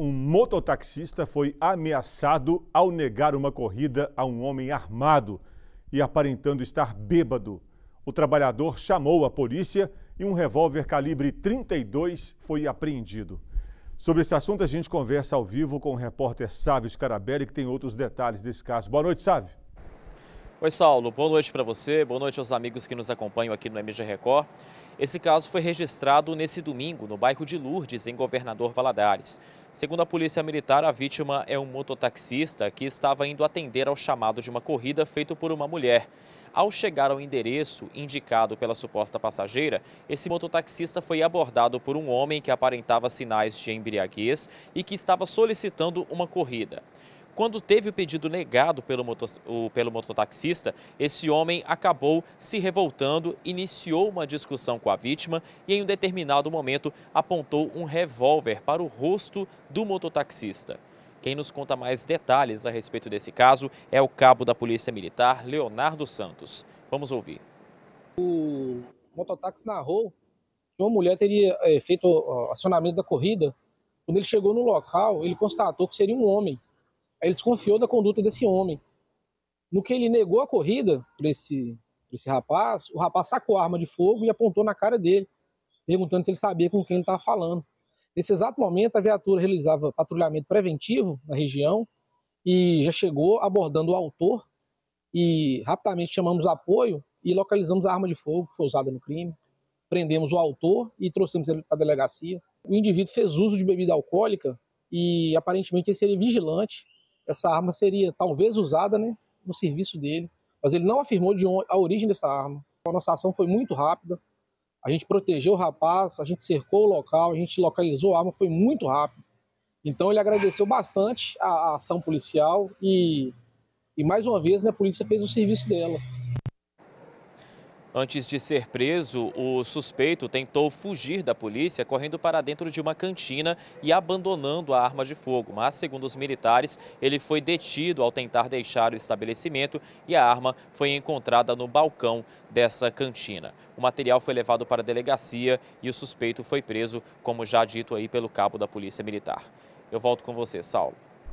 um mototaxista foi ameaçado ao negar uma corrida a um homem armado e aparentando estar bêbado. O trabalhador chamou a polícia e um revólver calibre 32 foi apreendido. Sobre esse assunto, a gente conversa ao vivo com o repórter Sávio Scarabelli, que tem outros detalhes desse caso. Boa noite, Sávio. Oi, Saulo. Boa noite para você, boa noite aos amigos que nos acompanham aqui no MG Record. Esse caso foi registrado nesse domingo no bairro de Lourdes, em Governador Valadares. Segundo a Polícia Militar, a vítima é um mototaxista que estava indo atender ao chamado de uma corrida feito por uma mulher. Ao chegar ao endereço indicado pela suposta passageira, esse mototaxista foi abordado por um homem que aparentava sinais de embriaguez e que estava solicitando uma corrida. Quando teve o pedido negado pelo, o, pelo mototaxista, esse homem acabou se revoltando, iniciou uma discussão com a vítima e, em um determinado momento, apontou um revólver para o rosto do mototaxista. Quem nos conta mais detalhes a respeito desse caso é o cabo da Polícia Militar, Leonardo Santos. Vamos ouvir. O mototáxi narrou que uma mulher teria eh, feito acionamento da corrida. Quando ele chegou no local, ele constatou que seria um homem Aí ele desconfiou da conduta desse homem. No que ele negou a corrida para esse, esse rapaz, o rapaz sacou a arma de fogo e apontou na cara dele, perguntando se ele sabia com quem ele estava falando. Nesse exato momento, a viatura realizava patrulhamento preventivo na região e já chegou abordando o autor e rapidamente chamamos apoio e localizamos a arma de fogo que foi usada no crime. Prendemos o autor e trouxemos ele para a delegacia. O indivíduo fez uso de bebida alcoólica e aparentemente ele seria vigilante essa arma seria talvez usada né, no serviço dele, mas ele não afirmou de onde, a origem dessa arma. A nossa ação foi muito rápida, a gente protegeu o rapaz, a gente cercou o local, a gente localizou a arma, foi muito rápido. Então ele agradeceu bastante a, a ação policial e, e mais uma vez né, a polícia fez o serviço dela. Antes de ser preso, o suspeito tentou fugir da polícia correndo para dentro de uma cantina e abandonando a arma de fogo. Mas, segundo os militares, ele foi detido ao tentar deixar o estabelecimento e a arma foi encontrada no balcão dessa cantina. O material foi levado para a delegacia e o suspeito foi preso, como já dito aí pelo cabo da Polícia Militar. Eu volto com você, Saulo.